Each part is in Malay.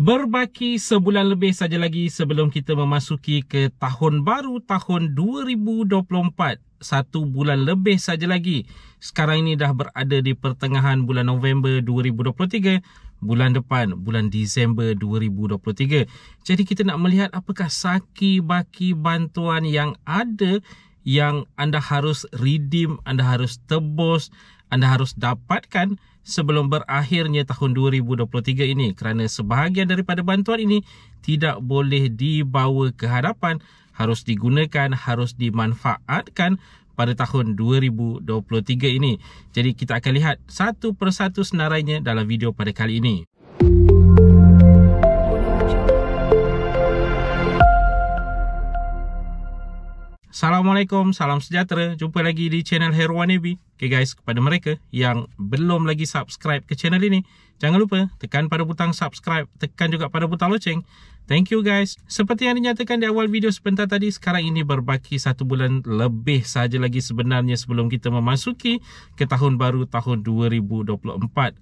Berbaki sebulan lebih saja lagi sebelum kita memasuki ke tahun baru tahun 2024. Satu bulan lebih saja lagi. Sekarang ini dah berada di pertengahan bulan November 2023 bulan depan bulan Disember 2023. Jadi kita nak melihat apakah saki baki bantuan yang ada yang anda harus redeem, anda harus tebus, anda harus dapatkan sebelum berakhirnya tahun 2023 ini kerana sebahagian daripada bantuan ini tidak boleh dibawa ke hadapan harus digunakan harus dimanfaatkan pada tahun 2023 ini. Jadi kita akan lihat satu persatu senarainya dalam video pada kali ini. Musik Assalamualaikum, salam sejahtera. Jumpa lagi di channel Heroan Navy. Okay guys, kepada mereka yang belum lagi subscribe ke channel ini, jangan lupa tekan pada butang subscribe, tekan juga pada butang loceng Thank you guys. Seperti yang dinyatakan di awal video sebentar tadi, sekarang ini berbaki satu bulan lebih sahaja lagi sebenarnya sebelum kita memasuki ke tahun baru tahun 2024.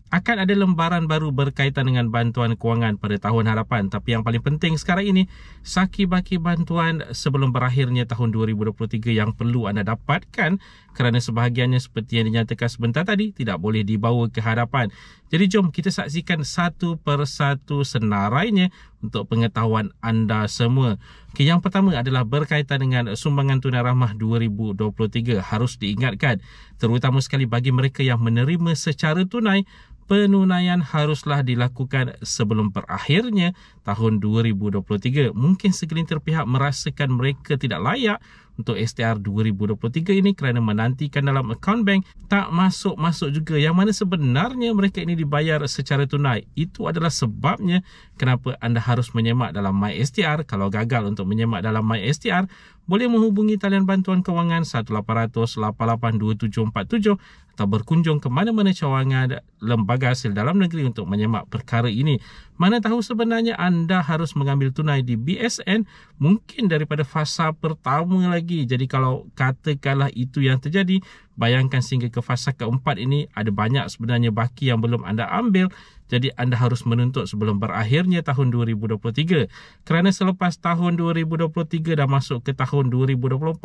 Akan ada lembaran baru berkaitan dengan bantuan kewangan pada tahun harapan. Tapi yang paling penting sekarang ini, saki baki bantuan sebelum berakhirnya tahun 2023 yang perlu anda dapatkan kerana sebahagiannya seperti yang dinyatakan sebentar tadi, tidak boleh dibawa ke hadapan. Jadi jom kita saksikan satu persatu senarainya untuk pengetahuan anda semua. Okay, yang pertama adalah berkaitan dengan sumbangan tunai rahmah 2023 harus diingatkan terutama sekali bagi mereka yang menerima secara tunai penunaian haruslah dilakukan sebelum berakhirnya tahun 2023. Mungkin segelintir pihak merasakan mereka tidak layak untuk STR 2023 ini kerana menantikan dalam akaun bank tak masuk-masuk juga yang mana sebenarnya mereka ini dibayar secara tunai. Itu adalah sebabnya kenapa anda harus menyemak dalam My STR. Kalau gagal untuk menyemak dalam My STR, boleh menghubungi talian bantuan kewangan 1800 882747 atau berkunjung ke mana-mana cawangan lembaga hasil dalam negeri untuk menyemak perkara ini. Mana tahu sebenarnya anda harus mengambil tunai di BSN mungkin daripada fasa pertama lagi. Jadi kalau katakanlah itu yang terjadi, bayangkan sehingga ke fasa keempat ini ada banyak sebenarnya baki yang belum anda ambil jadi anda harus menuntut sebelum berakhirnya tahun 2023. Kerana selepas tahun 2023 dah masuk ke tahun 2024,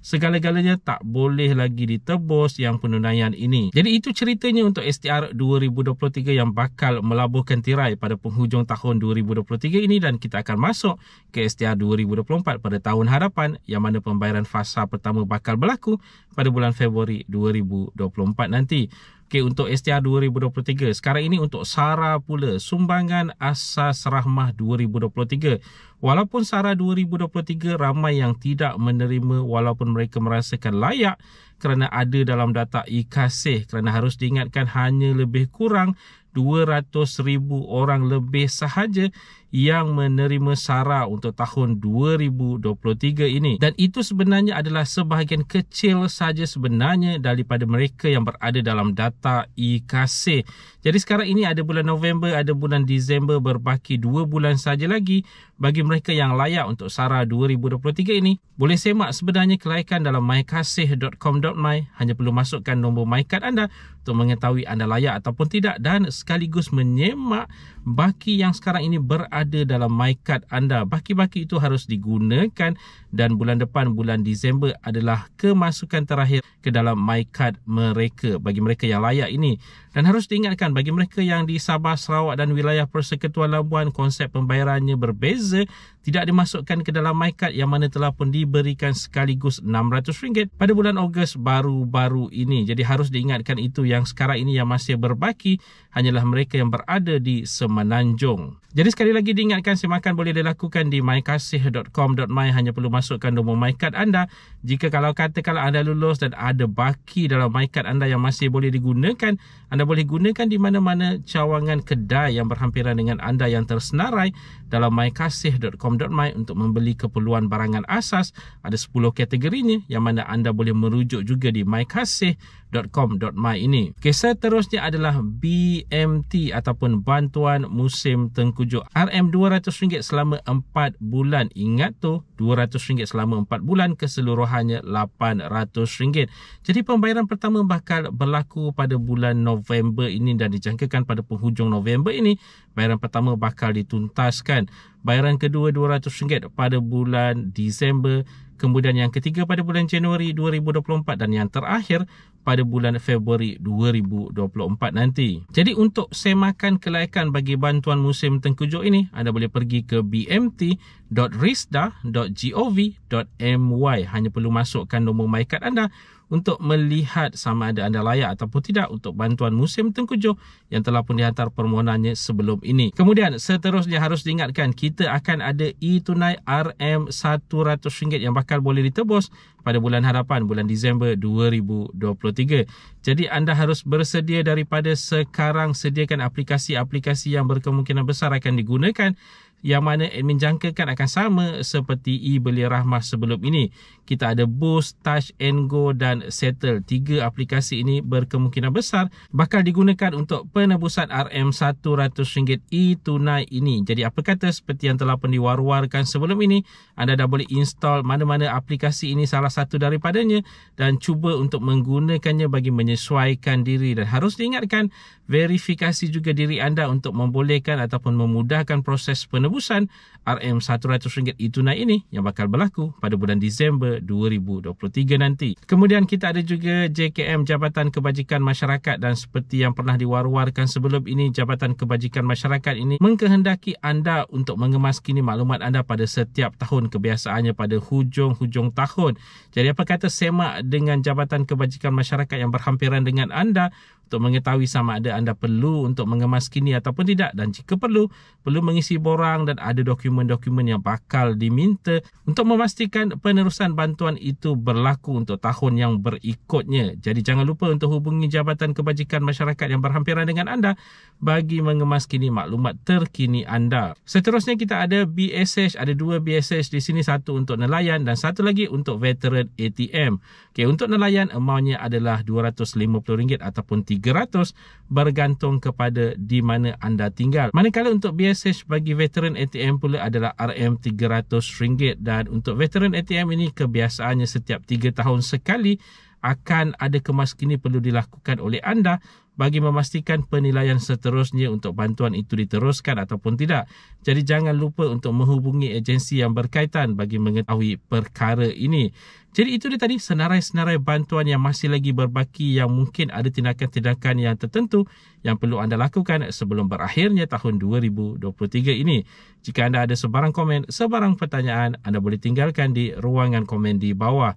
segala-galanya tak boleh lagi ditebus yang penunaian ini. Jadi itu ceritanya untuk STR 2023 yang bakal melabuhkan tirai pada penghujung tahun 2023 ini dan kita akan masuk ke STR 2024 pada tahun harapan yang mana pembayaran fasa pertama bakal berlaku pada bulan Februari 2024 nanti. Okey untuk STR 2023. Sekarang ini untuk SARA pula. Sumbangan Asas Rahmah 2023. Walaupun SARA 2023 ramai yang tidak menerima walaupun mereka merasakan layak kerana ada dalam data e-kasih kerana harus diingatkan hanya lebih kurang 200,000 orang lebih sahaja yang menerima SARA untuk tahun 2023 ini dan itu sebenarnya adalah sebahagian kecil saja sebenarnya daripada mereka yang berada dalam data IKC. Jadi sekarang ini ada bulan November, ada bulan Disember berbaki 2 bulan saja lagi bagi mereka yang layak untuk SARA 2023 ini. Boleh semak sebenarnya kelayakan dalam mykasih.com.my hanya perlu masukkan nombor MyCard anda untuk mengetahui anda layak ataupun tidak dan sekaligus menyemak baki yang sekarang ini berada dalam MyCard anda. Baki-baki itu harus digunakan dan bulan depan, bulan Disember adalah kemasukan terakhir ke dalam MyCard mereka bagi mereka yang layak ini. Dan harus diingatkan bagi mereka yang di Sabah, Sarawak dan wilayah Persekutuan Labuan konsep pembayarannya berbeza tidak dimasukkan ke dalam MyCard yang mana telah pun diberikan sekaligus RM600 pada bulan Ogos baru-baru ini. Jadi harus diingatkan itu yang sekarang ini yang masih berbaki hanyalah mereka yang berada di Semenanjung. Jadi sekali lagi diingatkan semakan boleh dilakukan di mykasih.com.my hanya perlu masukkan nombor MyCard anda. Jika kalau katakanlah anda lulus dan ada baki dalam MyCard anda yang masih boleh digunakan, anda boleh gunakan di mana-mana cawangan kedai yang berhampiran dengan anda yang tersenarai dalam mykasih.com www.bank.com.my untuk membeli keperluan barangan asas. Ada 10 kategori ni yang mana anda boleh merujuk juga di mykasih.com.my ini. Okey, terusnya adalah BMT ataupun bantuan musim tengkujuk. RM200 selama 4 bulan. Ingat tu, RM200 selama 4 bulan keseluruhannya RM800. Jadi pembayaran pertama bakal berlaku pada bulan November ini dan dijangkakan pada penghujung November ini bayaran pertama bakal dituntaskan bayaran kedua RM200 pada bulan Disember, kemudian yang ketiga pada bulan Januari 2024 dan yang terakhir pada bulan Februari 2024 nanti. Jadi untuk semakan kelayakan bagi bantuan musim tengkujuk ini, anda boleh pergi ke bmt.risda.gov.my. Hanya perlu masukkan nombor MyCard anda untuk melihat sama ada anda layak ataupun tidak untuk bantuan musim tengkujuh yang telah pun dihantar permohonannya sebelum ini. Kemudian seterusnya harus diingatkan kita akan ada e-tunai RM100 yang bakal boleh ditebus pada bulan hadapan bulan Disember 2023. Jadi anda harus bersedia daripada sekarang sediakan aplikasi-aplikasi yang berkemungkinan besar akan digunakan yang mana admin jangkakan akan sama seperti e-beli rahmah sebelum ini. Kita ada Boost, Touch and Go dan Settle. Tiga aplikasi ini berkemungkinan besar bakal digunakan untuk penebusan RM100 e-tunai ini. Jadi apa kata seperti yang telah pun diwar-warkan sebelum ini, anda dah boleh install mana-mana aplikasi ini salah satu daripadanya dan cuba untuk menggunakannya bagi menyesuaikan diri dan harus diingatkan verifikasi juga diri anda untuk membolehkan ataupun memudahkan proses penebusan tebusan RM100 itu naik ini yang bakal berlaku pada bulan Disember 2023 nanti. Kemudian kita ada juga JKM Jabatan Kebajikan Masyarakat dan seperti yang pernah diwar-warkan sebelum ini Jabatan Kebajikan Masyarakat ini mengkehendaki anda untuk mengemas kini maklumat anda pada setiap tahun kebiasaannya pada hujung-hujung tahun. Jadi apa kata semak dengan Jabatan Kebajikan Masyarakat yang berhampiran dengan anda untuk mengetahui sama ada anda perlu untuk mengemas kini ataupun tidak dan jika perlu perlu mengisi borang dan ada dokumen-dokumen yang bakal diminta untuk memastikan penerusan bantuan itu berlaku untuk tahun yang berikutnya. Jadi jangan lupa untuk hubungi Jabatan Kebajikan Masyarakat yang berhampiran dengan anda bagi mengemas kini maklumat terkini anda. Seterusnya kita ada BSH, ada dua BSH di sini satu untuk nelayan dan satu lagi untuk veteran ATM. Okey, untuk nelayan amountnya adalah RM250 ataupun 300 bergantung kepada di mana anda tinggal. Manakala untuk BSH bagi veteran ATM pula adalah RM300 dan untuk veteran ATM ini kebiasaannya setiap 3 tahun sekali akan ada kemaskini perlu dilakukan oleh anda bagi memastikan penilaian seterusnya untuk bantuan itu diteruskan ataupun tidak. Jadi jangan lupa untuk menghubungi agensi yang berkaitan bagi mengetahui perkara ini. Jadi itu dia tadi senarai-senarai bantuan yang masih lagi berbaki yang mungkin ada tindakan-tindakan yang tertentu yang perlu anda lakukan sebelum berakhirnya tahun 2023 ini. Jika anda ada sebarang komen, sebarang pertanyaan, anda boleh tinggalkan di ruangan komen di bawah